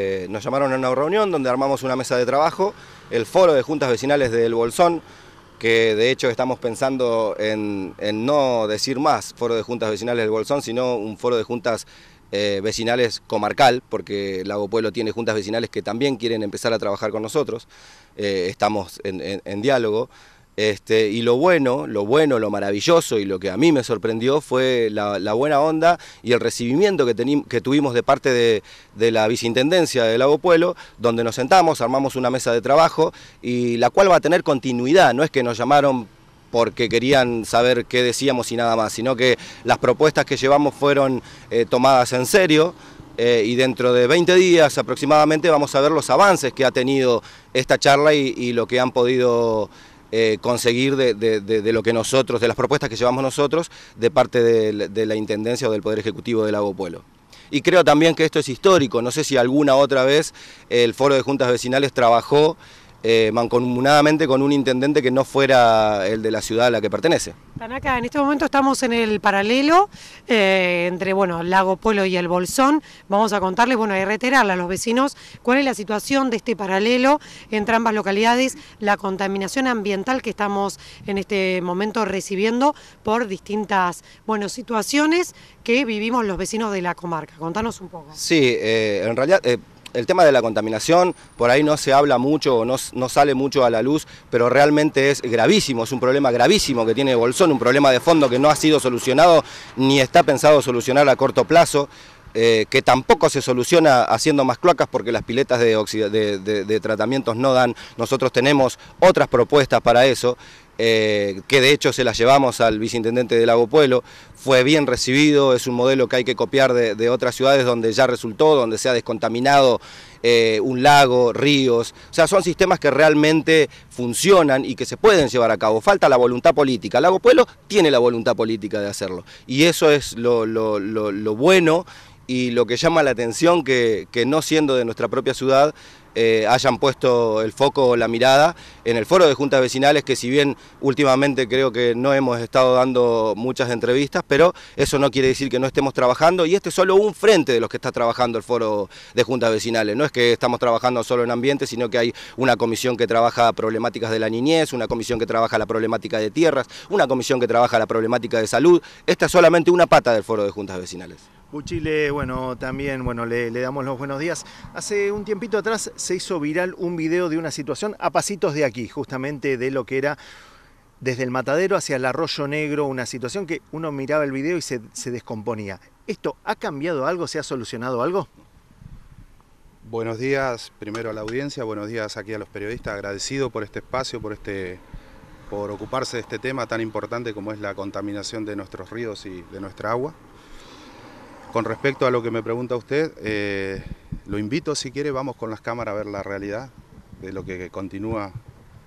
Eh, nos llamaron a una reunión donde armamos una mesa de trabajo, el foro de juntas vecinales del Bolsón, que de hecho estamos pensando en, no decir más foro de juntas vecinales del Bolsón, sino un foro de juntas eh, vecinales comarcal, porque Lago Pueblo tiene juntas vecinales que también quieren empezar a trabajar con nosotros, eh, estamos en diálogo. Este, y lo bueno, lo bueno, lo maravilloso y lo que a mí me sorprendió fue la, buena onda y el recibimiento que, tuvimos de parte de, la vicintendencia de Lago Pueblo, donde nos sentamos, armamos una mesa de trabajo y la cual va a tener continuidad, no es que nos llamaron porque querían saber qué decíamos y nada más, sino que las propuestas que llevamos fueron eh, tomadas en serio. Eh, y dentro de 20 días aproximadamente vamos a ver los avances que ha tenido esta charla y, y lo que han podido eh, conseguir de, lo que nosotros, de las propuestas que llevamos nosotros de parte de, la Intendencia o del Poder Ejecutivo del Lago Pueblo. Y creo también que esto es histórico, no sé si alguna otra vez el Foro de Juntas Vecinales trabajó eh, mancomunadamente con un intendente que no fuera el de la ciudad a la que pertenece. Tanaka, en este momento estamos en el paralelo eh, entre bueno, Lago Polo y el Bolsón. Vamos a contarles bueno, y reiterarle a los vecinos cuál es la situación de este paralelo entre ambas localidades, la contaminación ambiental que estamos en este momento recibiendo por distintas bueno, situaciones que vivimos los vecinos de la comarca. Contanos un poco. Sí, eh, en realidad el tema de la contaminación, por ahí no se habla mucho, no, no sale mucho a la luz, pero realmente es gravísimo, es un problema gravísimo que tiene Bolsón, un problema de fondo que no ha sido solucionado ni está pensado solucionar a corto plazo. Eh, que tampoco se soluciona haciendo más cloacas porque las piletas de tratamientos no dan. Nosotros tenemos otras propuestas para eso eh, que de hecho se las llevamos al viceintendente de Lago Pueblo, fue bien recibido, es un modelo que hay que copiar de, otras ciudades donde ya resultó, donde se ha descontaminado eh, un lago, ríos, o sea, son sistemas que realmente funcionan y que se pueden llevar a cabo, falta la voluntad política, Lago Pueblo tiene la voluntad política de hacerlo y eso es lo, bueno y lo que llama la atención que no siendo de nuestra propia ciudad, eh, hayan puesto el foco, la mirada en el foro de juntas vecinales, que si bien últimamente creo que no hemos estado dando muchas entrevistas, pero eso no quiere decir que no estemos trabajando y este es solo un frente de los que está trabajando el foro de juntas vecinales. No es que estamos trabajando solo en ambiente, sino que hay una comisión que trabaja problemáticas de la niñez, una comisión que trabaja la problemática de tierras, una comisión que trabaja la problemática de salud. Esta es solamente una pata del foro de juntas vecinales. Uchile, bueno, también bueno, le, damos los buenos días. Hace un tiempito atrás se hizo viral un video de una situación a pasitos de aquí, justamente de lo que era desde el matadero hacia el arroyo negro, una situación que uno miraba el video y se, descomponía. ¿Esto ha cambiado algo? ¿Se ha solucionado algo? Buenos días primero a la audiencia, buenos días aquí a los periodistas, agradecido por este espacio, por este por ocuparse de este tema tan importante como es la contaminación de nuestros ríos y de nuestra agua. Con respecto a lo que me pregunta usted, eh, lo invito, si quiere, vamos con las cámaras a ver la realidad de lo que continúa,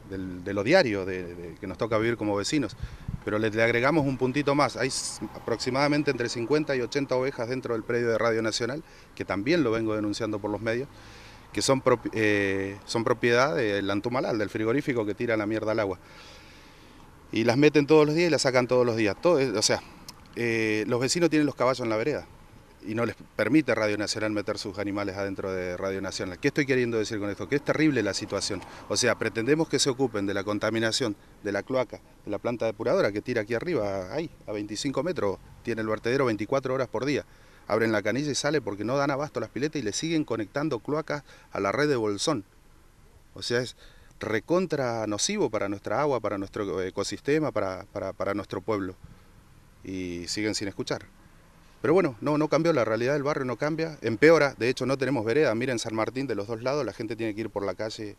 de lo diario de, que nos toca vivir como vecinos. Pero le, agregamos un puntito más. Hay aproximadamente entre 50 y 80 ovejas dentro del predio de Radio Nacional, que también lo vengo denunciando por los medios, que son, eh, son propiedad del Antumalal, del frigorífico que tira la mierda al agua. Y las meten todos los días y las sacan todos los días. o sea, eh, los vecinos tienen los caballos en la vereda y no les permite Radio Nacional meter sus animales adentro de Radio Nacional. ¿Qué estoy queriendo decir con esto? Que es terrible la situación. O sea, pretendemos que se ocupen de la contaminación, de la cloaca, de la planta depuradora que tira aquí arriba, ahí, a 25 metros, tiene el vertedero 24 horas por día. Abren la canilla y sale porque no dan abasto las piletas y le siguen conectando cloacas a la red de Bolsón. O sea, es recontra nocivo para nuestra agua, para nuestro eh, ecosistema, para, para, para nuestro pueblo. Y siguen sin escuchar. Pero bueno, no, no cambió, la realidad del barrio no cambia, empeora, de hecho no tenemos vereda, miren San Martín de los dos lados, la gente tiene que ir por la calle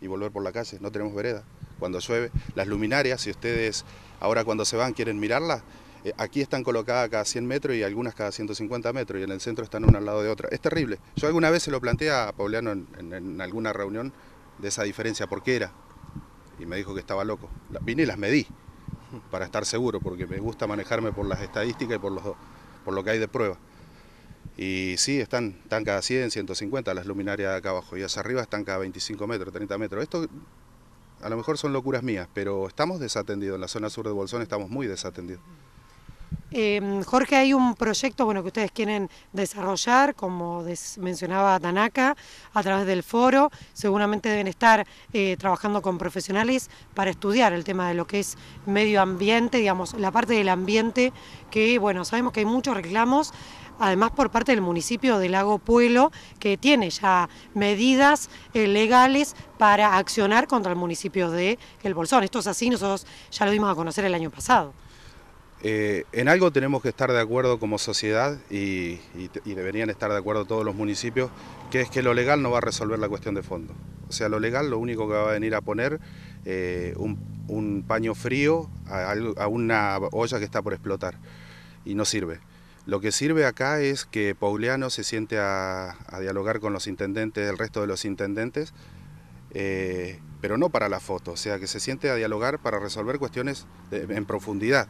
y volver por la calle, no tenemos vereda. Cuando llueve, las luminarias, si ustedes ahora cuando se van quieren mirarlas, eh, aquí están colocadas cada 100 metros y algunas cada 150 metros y en el centro están una al lado de otra. Es terrible. Yo alguna vez se lo planteé a Pauliano en, alguna reunión de esa diferencia, ¿por qué era? Y me dijo que estaba loco. Vine y las medí para estar seguro, porque me gusta manejarme por las estadísticas y por los dos por lo que hay de prueba. Y sí, están, cada 100, 150 las luminarias de acá abajo y hacia arriba están cada 25 metros, 30 metros. Esto a lo mejor son locuras mías, pero estamos desatendidos. En la zona sur de Bolsón estamos muy desatendidos. Em, Jorge, hay un proyecto bueno, que ustedes quieren desarrollar, como mencionaba Tanaka, a través del foro. Seguramente deben estar eh, trabajando con profesionales para estudiar el tema de lo que es medio ambiente, digamos, la parte del ambiente, que bueno, sabemos que hay muchos reclamos además por parte del municipio de Lago Pueblo, que tiene ya medidas eh, legales para accionar contra el municipio de El Bolsón. Esto es así, nosotros ya lo dimos a conocer el año pasado. Eh, en algo tenemos que estar de acuerdo como sociedad y, deberían estar de acuerdo todos los municipios, que es que lo legal no va a resolver la cuestión de fondo. O sea, lo legal lo único que va a venir a poner eh, un, paño frío a, una olla que está por explotar y no sirve. Lo que sirve acá es que Pauliano se siente a, dialogar con los intendentes, el resto de los intendentes, eh, pero no para la foto, o sea, que se siente a dialogar para resolver cuestiones en profundidad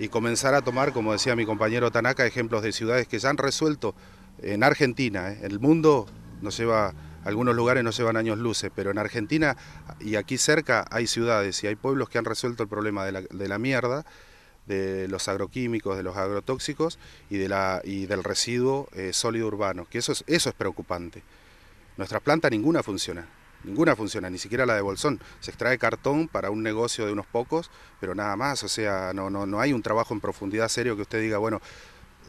y comenzar a tomar, como decía mi compañero Tanaka, ejemplos de ciudades que ya han resuelto en Argentina. ¿eh? El mundo nos lleva, algunos lugares no llevan años luces, pero en Argentina y aquí cerca hay ciudades y hay pueblos que han resuelto el problema de la, de mierda de los agroquímicos, de los agrotóxicos y, de la, y del residuo eh, sólido urbano, que eso es, eso es preocupante. Nuestras plantas ninguna funciona ninguna funciona, ni siquiera la de Bolsón. Se extrae cartón para un negocio de unos pocos, pero nada más, o sea, no, no, no hay un trabajo en profundidad serio que usted diga, bueno,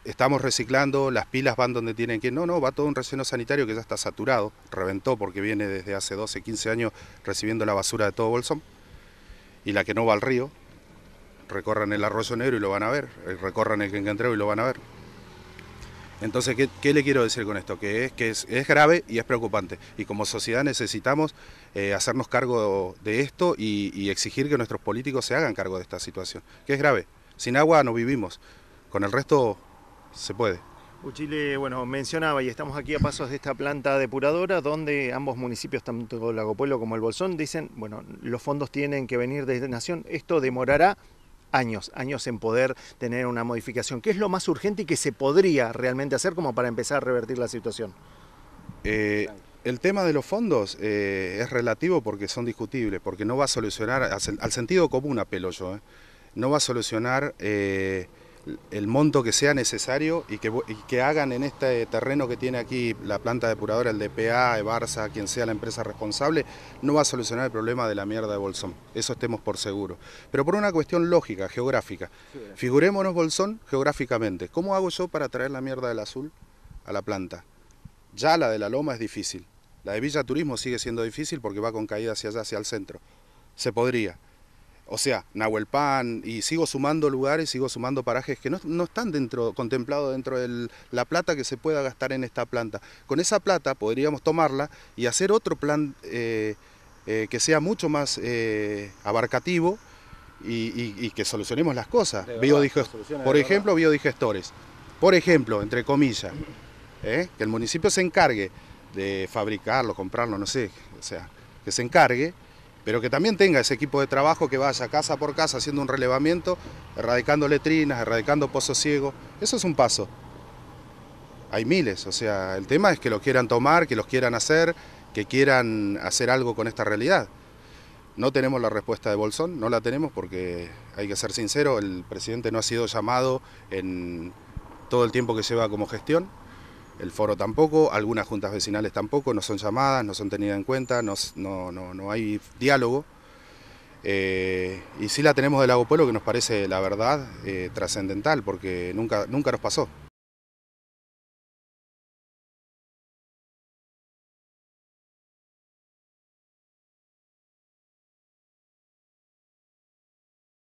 estamos reciclando, las pilas van donde tienen que No, no, va todo un relleno sanitario que ya está saturado, reventó porque viene desde hace 12, 15 años recibiendo la basura de todo Bolsón. Y la que no va al río, recorran el arroyo negro y lo van a ver, eh, recorran el Quencantreo y lo van a ver. Entonces, ¿qué, le quiero decir con esto? Que es, que es, grave y es preocupante. Y como sociedad necesitamos eh, hacernos cargo de esto y, exigir que nuestros políticos se hagan cargo de esta situación, que es grave. Sin agua no vivimos, con el resto se puede. Uchile, bueno, mencionaba y estamos aquí a pasos de esta planta depuradora donde ambos municipios, tanto Lago Pueblo como El Bolsón, dicen, bueno, los fondos tienen que venir desde Nación, esto demorará años, años en poder tener una modificación. ¿Qué es lo más urgente y que se podría realmente hacer como para empezar a revertir la situación? Eh, el tema de los fondos eh, es relativo porque son discutibles, porque no va a solucionar, al sentido común apelo yo, eh, no va a solucionar el monto que sea necesario y que, hagan en este terreno que tiene aquí la planta depuradora, el DPA, Barça, quien sea la empresa responsable, no va a solucionar el problema de la mierda de Bolsón. Eso estemos por seguro. Pero por una cuestión lógica, geográfica. Figurémonos Bolsón geográficamente. ¿Cómo hago yo para traer la mierda del azul a la planta? Ya la de la loma es difícil. La de Villa Turismo sigue siendo difícil porque va con caída hacia allá, hacia el centro. Se podría. O sea, Nahuelpan, y sigo sumando lugares, sigo sumando parajes que no, están dentro, contemplados dentro de la plata que se pueda gastar en esta planta. Con esa plata podríamos tomarla y hacer otro plan eh, eh, que sea mucho más eh, abarcativo y, que solucionemos las cosas. por ejemplo, biodigestores. Por ejemplo, entre comillas, que el municipio se encargue de fabricarlo, comprarlo, no sé, o sea, que se encargue pero que también tenga ese equipo de trabajo que vaya casa por casa haciendo un relevamiento, erradicando letrinas, erradicando pozos ciegos. Eso es un paso. Hay miles, o sea, el tema es que lo quieran tomar, que los quieran hacer, que quieran hacer algo con esta realidad. No tenemos la respuesta de Bolsón, no la tenemos porque hay que ser sincero, el presidente no ha sido llamado en todo el tiempo que lleva como gestión el foro tampoco, algunas juntas vecinales tampoco, no son llamadas, no son tenidas en cuenta, no, no, hay diálogo. Eh, y sí la tenemos del Lago Pueblo que nos parece, la verdad, eh, trascendental, porque nunca, nunca nos pasó.